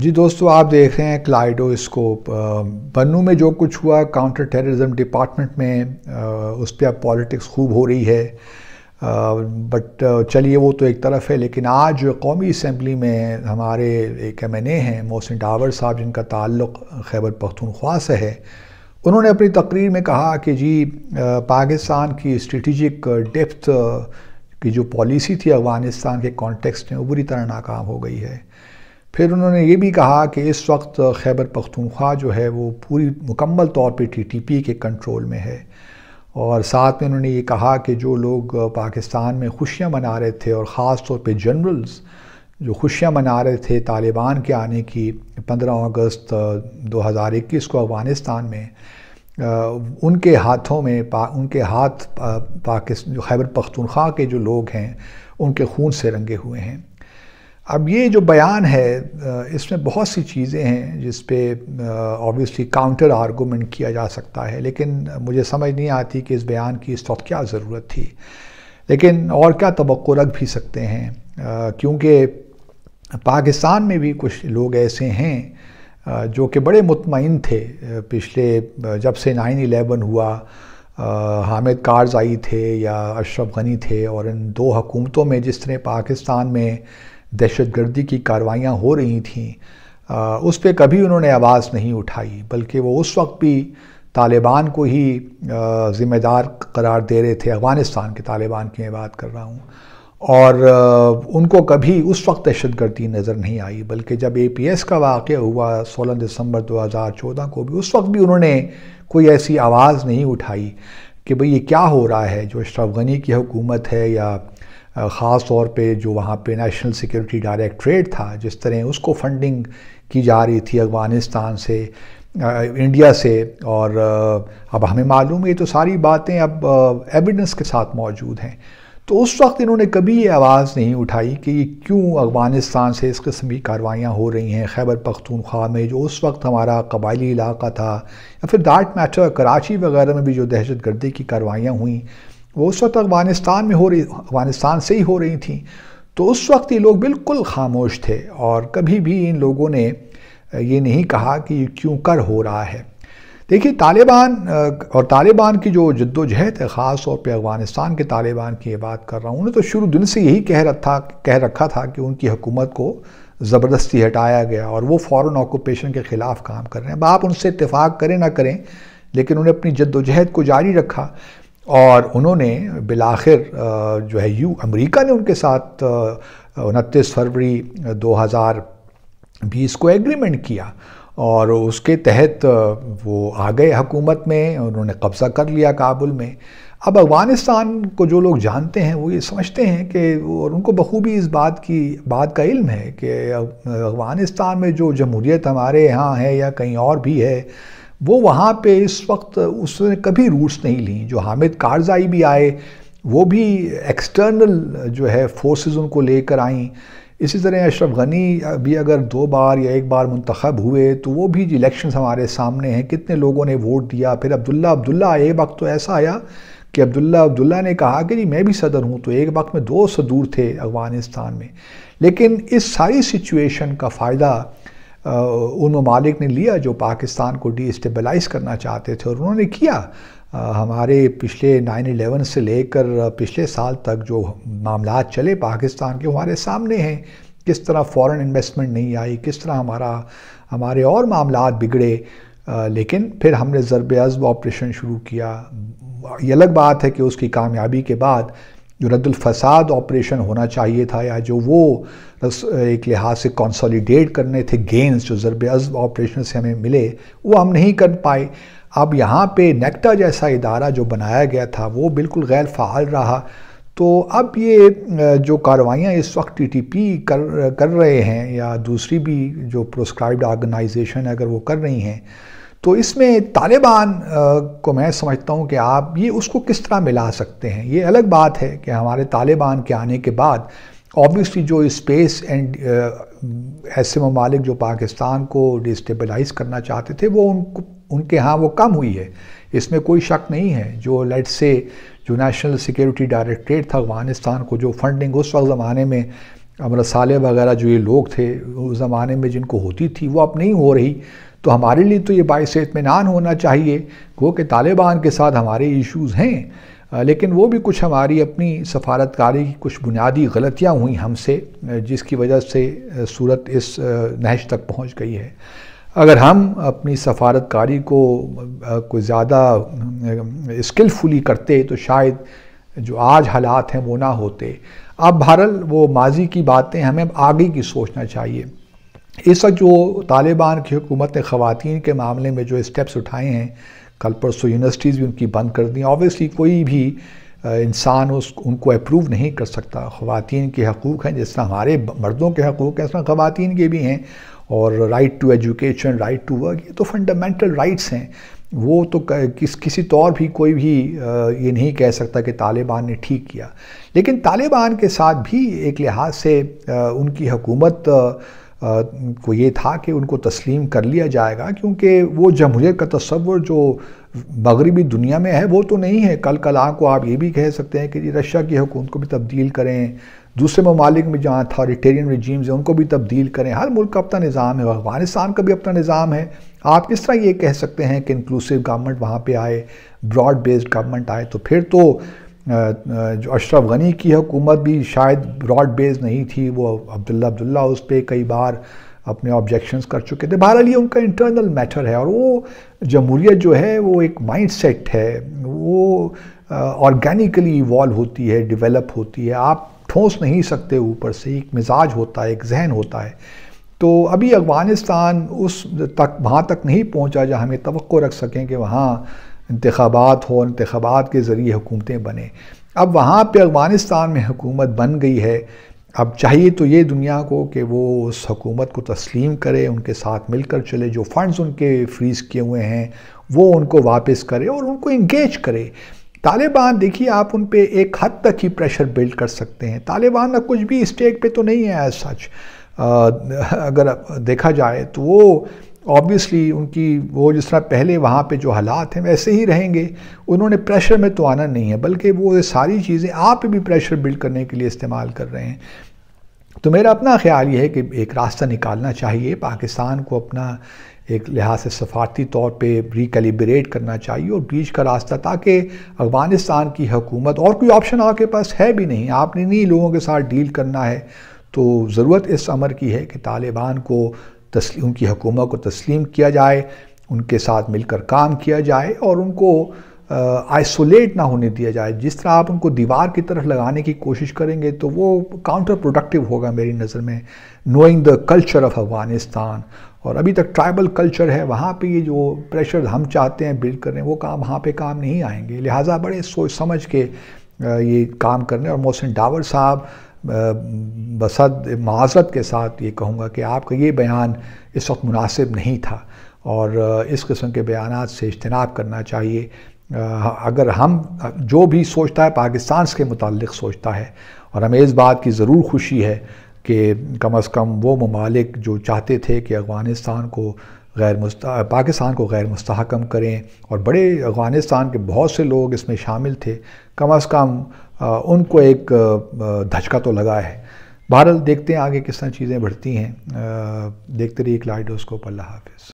जी दोस्तों आप देख रहे हैं क्लाइडो स्कोप बनू में जो कुछ हुआ काउंटर टेररिज्म डिपार्टमेंट में उस पर अब पॉलिटिक्स खूब हो रही है बट चलिए वो तो एक तरफ है लेकिन आज कौमी असम्बली में हमारे एक एम एन ए हैं मोहसिन डावर साहब जिनका ताल्लुक खैबर पख्तूनख्वा से है उन्होंने अपनी तकरीर में कहा कि जी पाकिस्तान की स्ट्रेटिजिक डेप्थ की जो पॉलिसी थी अफ़गानिस्तान के कॉन्टेक्स्ट में वो बुरी तरह नाकाम हो गई है फिर उन्होंने ये भी कहा कि इस वक्त खैबर पख्तूनख्वा जो है वो पूरी मुकम्मल तौर पे टीटीपी के कंट्रोल में है और साथ में उन्होंने ये कहा कि जो लोग पाकिस्तान में खुशियाँ मना रहे थे और ख़ास तौर पे जनरल्स जो खुशियाँ मना रहे थे तालिबान के आने की 15 अगस्त 2021 को अफ़गानिस्तान में उनके हाथों में पा, उनके हाथ पाकिस्तान जो खैबर पख्तूनख्वा के जो लोग हैं उनके खून से रंगे हुए हैं अब ये जो बयान है इसमें बहुत सी चीज़ें हैं जिस पे ऑब्वियसली काउंटर आर्गूमेंट किया जा सकता है लेकिन मुझे समझ नहीं आती कि इस बयान की इस वक्त क्या ज़रूरत थी लेकिन और क्या तो रख भी सकते हैं क्योंकि पाकिस्तान में भी कुछ लोग ऐसे हैं जो कि बड़े मुतमिन थे पिछले जब से नाइन एलेवन हुआ हामिद कारजाई थे या अशरफ गनी थे और इन दो हुकूमतों में जिस तरह पाकिस्तान में दहशतगर्दी की कार्रवाइयाँ हो रही थीं उस पर कभी उन्होंने आवाज़ नहीं उठाई बल्कि वो उस वक्त भी तालिबान को ही ज़िम्मेदार करार दे रहे थे अफ़गानिस्तान के तालिबान की मैं बात कर रहा हूँ और उनको कभी उस वक्त दहशतगर्दी नज़र नहीं आई बल्कि जब ए पी एस का वाक़ हुआ सोलह दिसंबर 2014 को भी उस वक्त भी उन्होंने कोई ऐसी आवाज़ नहीं उठाई कि भाई ये क्या हो रहा है जो अशरफ गनी की हुकूमत है या ख़ास तौर पे जो वहाँ पे नेशनल सिक्योरिटी डायरेक्ट्रेट था जिस तरह उसको फंडिंग की जा रही थी अफ़गानिस्तान से इंडिया से और अब हमें मालूम है तो सारी बातें अब एविडेंस के साथ मौजूद हैं तो उस वक्त इन्होंने कभी ये आवाज़ नहीं उठाई कि ये क्यों अफ़गानिस्तान से इस किस्म की कार्रवाइयाँ हो रही हैं खैबर पख्तूनख्वा में जो उस वक्त हमारा कबायली इलाका था या फिर दाट मैटर कराची वगैरह में भी जो दहशत गर्दी की कार्रवाइयाँ हुई वो उस वक्त अफगानिस्तान में हो रही अफगानिस्तान से ही हो रही थी तो उस वक्त ये लोग बिल्कुल खामोश थे और कभी भी इन लोगों ने ये नहीं कहा कि ये क्यों कर हो रहा है देखिए तालिबान और तालिबान की जो जद्दोजहद है ख़ास तौर पर अफ़गानिस्तान के तालिबान की ये बात कर रहा हूँ उन्हें तो शुरू दिन से यही कह रखा कह रखा था कि उनकी हुकूमत को ज़बरदस्ती हटाया गया और वो फ़ौर ऑक्यूपेशन के ख़िलाफ़ काम कर रहे हैं अब आप उनसे इतफ़ाक़ करें ना करें लेकिन उन्हें अपनी जद्दोजहद को जारी रखा और उन्होंने बिलाखिर जो है यू अमेरिका ने उनके साथ उनतीस फरवरी 2020 को एग्रीमेंट किया और उसके तहत वो आ गए हकूमत में उन्होंने कब्ज़ा कर लिया काबुल में अब अफ़गानिस्तान को जो लोग जानते हैं वो ये समझते हैं कि और उनको बखूबी इस बात की बात का इल्म है कि अफ़गानिस्तान में जो जमहूरीत हमारे यहाँ है या कहीं और भी है वो वहाँ पे इस वक्त उसने कभी रूट्स नहीं ली जो हामिद कारजाई भी आए वो भी एक्सटर्नल जो है फोर्सेस उनको लेकर आईं इसी तरह अशरफ गनी भी अगर दो बार या एक बार मंतखब हुए तो वो भी इलेक्शंस हमारे सामने हैं कितने लोगों ने वोट दिया फिर अब्दुल्ला अब्दुल्ला एक वक्त तो ऐसा आया कि अब्दुल्ला अब्दुल्ला ने कहा कि जी मैं भी सदर हूँ तो एक वक्त में दो सदूर थे अफगानिस्तान में लेकिन इस सारी सिचुएशन का फ़ायदा उन ममालिक ने लिया जो पाकिस्तान को स्टेबलाइज करना चाहते थे और उन्होंने किया हमारे पिछले 9/11 से लेकर पिछले साल तक जो मामला चले पाकिस्तान के हमारे सामने हैं किस तरह फॉरेन इन्वेस्टमेंट नहीं आई किस तरह हमारा हमारे और मामला बिगड़े लेकिन फिर हमने ज़रब अज़ब ऑपरेशन शुरू किया ये अलग बात है कि उसकी कामयाबी के बाद जो रद्दुलफसाद ऑपरेशन होना चाहिए था या जो वो एक लिहाज से कंसोलिडेट करने थे गेंस जो ज़रब अज़ब ऑपरेशन से हमें मिले वो हम नहीं कर पाए अब यहाँ पे नेक्टा जैसा इदारा जो बनाया गया था वो बिल्कुल गैर फ़ाल रहा तो अब ये जो कार्रवाइयाँ इस वक्त टीटीपी कर कर रहे हैं या दूसरी भी जो प्रोस्क्राइब्ड ऑर्गेनाइजेशन अगर वो कर रही हैं तो इसमें तालिबान को मैं समझता हूँ कि आप ये उसको किस तरह मिला सकते हैं ये अलग बात है कि हमारे तालिबान के आने के बाद ऑब्वियसली जो स्पेस एंड ऐसे ममालिक जो पाकिस्तान को डिस्टेबलाइज करना चाहते थे वो उनको उनके यहाँ वो कम हुई है इसमें कोई शक नहीं है जो लेट से जो नेशनल सिक्योरिटी डायरेक्ट्रेट था अफगानिस्तान को जो फंडिंग उस वक्त ज़माने में अमरसाले वगैरह जो ये लोग थे उस ज़माने में जिनको होती थी वो अब नहीं हो रही तो हमारे लिए तो ये बायस इतमान होना चाहिए वो कि तालिबान के साथ हमारे इश्यूज़ हैं लेकिन वो भी कुछ हमारी अपनी सफारतकारी की कुछ बुनियादी गलतियाँ हुई हमसे जिसकी वजह से सूरत इस नहज तक पहुँच गई है अगर हम अपनी सफारतकारी को कोई ज़्यादा स्किलफुली करते तो शायद जो आज हालात हैं वो ना होते अब बहरल वो माजी की बातें हमें आगे की सोचना चाहिए इस वक्त जो तालिबान की हुकूमत ने ख़वान के मामले में जो स्टेप्स उठाए हैं कल परसों यूनिवर्सिटीज़ भी उनकी बंद कर दी ऑब्वियसली कोई भी इंसान उस उनको अप्रूव नहीं कर सकता ख़वान के हकूक़ हैं जिस तरह हमारे मर्दों के हकूक़ हैं इस तरह ख़वान के भी हैं और right to education right to work ये तो फंडामेंटल राइट्स हैं वो तो किस किसी तौर तो भी कोई भी ये नहीं कह सकता कि तालिबान ने ठीक किया लेकिन तालिबान के साथ भी एक लिहाज से उनकी हकूमत को ये था कि उनको तस्लीम कर लिया जाएगा क्योंकि वो जमहूरियत का तस्वर जो मगरबी दुनिया में है वो तो नहीं है कल कल को आप ये भी कह सकते हैं कि जी रशिया की हुकूमत को भी तब्दील करें दूसरे ममालिक में जहाँ अथॉरिटेरियन रजीम्स हैं उनको भी तब्दील करें हर मुल्क का अपना निज़ाम है अफगानिस्तान का भी अपना निज़ाम है आप किस तरह ये कह सकते हैं कि इंक्लूसिव गवर्नमेंट वहाँ पर आए ब्रॉड बेस्ड गवर्नमेंट आए तो फिर तो जो अशरफ गनी की हुकूमत भी शायद ब्रॉड बेस नहीं थी वो अब्दुल्ला अब्दुल्ला उस पर कई बार अपने ऑब्जेक्शंस कर चुके थे बहरहाल ये उनका इंटरनल मैटर है और वो जमहूरियत जो है वो एक माइंड सेट है वो ऑर्गेनिकली इवॉल्व होती है डेवलप होती है आप ठोस नहीं सकते ऊपर से एक मिजाज होता है एक जहन होता है तो अभी अफ़गानिस्तान उस तक वहाँ तक नहीं पहुँचा जहाँ हमें तो रख सकें कि वहाँ इंतबात हो इंतबात के ज़रिए हुकूमतें बने अब वहाँ पर अफ़गानिस्तान में हुकूमत बन गई है अब चाहिए तो ये दुनिया को कि वो उस हकूमत को तस्लीम करे उनके साथ मिलकर चले जो फ़ंड्स उनके फ्रीज़ किए हुए हैं वो उनको वापस करे और उनको इंगेज करे तालिबान देखिए आप उन पर एक हद तक ही प्रेशर बिल्ड कर सकते हैं तालिबान का कुछ भी स्टेक पे तो नहीं है एज सच अगर देखा जाए तो वो ऑब्वियसली उनकी वो जिस तरह पहले वहाँ पे जो हालात हैं वैसे ही रहेंगे उन्होंने प्रेशर में तो आना नहीं है बल्कि वो ये सारी चीज़ें आप भी प्रेशर बिल्ड करने के लिए इस्तेमाल कर रहे हैं तो मेरा अपना ख्याल ये है कि एक रास्ता निकालना चाहिए पाकिस्तान को अपना एक लिहाज से सफारती तौर पे रिकलिब्रेट करना चाहिए और बीच का रास्ता ताकि अफ़गानिस्तान की हुकूमत और कोई ऑप्शन आपके पास है भी नहीं आपने नहीं लोगों के साथ डील करना है तो ज़रूरत इस अमर की है कि तालिबान को तस्लीम उनकी हकूमत को तस्लीम किया जाए उनके साथ मिलकर काम किया जाए और उनको आइसोलेट ना होने दिया जाए जिस तरह आप उनको दीवार की तरफ लगाने की कोशिश करेंगे तो वो काउंटर प्रोडक्टिव होगा मेरी नज़र में knowing the culture of Afghanistan और अभी तक ट्राइबल कल्चर है वहाँ पे ये जो प्रेशर हम चाहते हैं बिल्ड कर रहे हैं वो काम वहाँ पे काम नहीं आएंगे लिहाजा बड़े सोच समझ के ये काम करने और मोहसिन डावर साहब बसद माजरत के साथ ये कहूँगा कि आपका ये बयान इस वक्त मुनासिब नहीं था और इस किस्म के बयान से इजतनाब करना चाहिए अगर हम जो भी सोचता है पाकिस्तान के मुतल सोचता है और हमें इस बात की ज़रूर खुशी है कि कम अज़ कम वो ममालिक जो चाहते थे कि अफ़गानिस्तान को गैर पाकिस्तान को गैर मुस्तकम करें और बड़े अफ़गानिस्तान के बहुत से लोग इसमें शामिल थे कम अज़ कम उनको एक धचका तो लगा है बहरहाल देखते हैं आगे किस तरह चीज़ें बढ़ती हैं देखते रहिए क्लाइडोस्कोप अल्लाह हाफिज़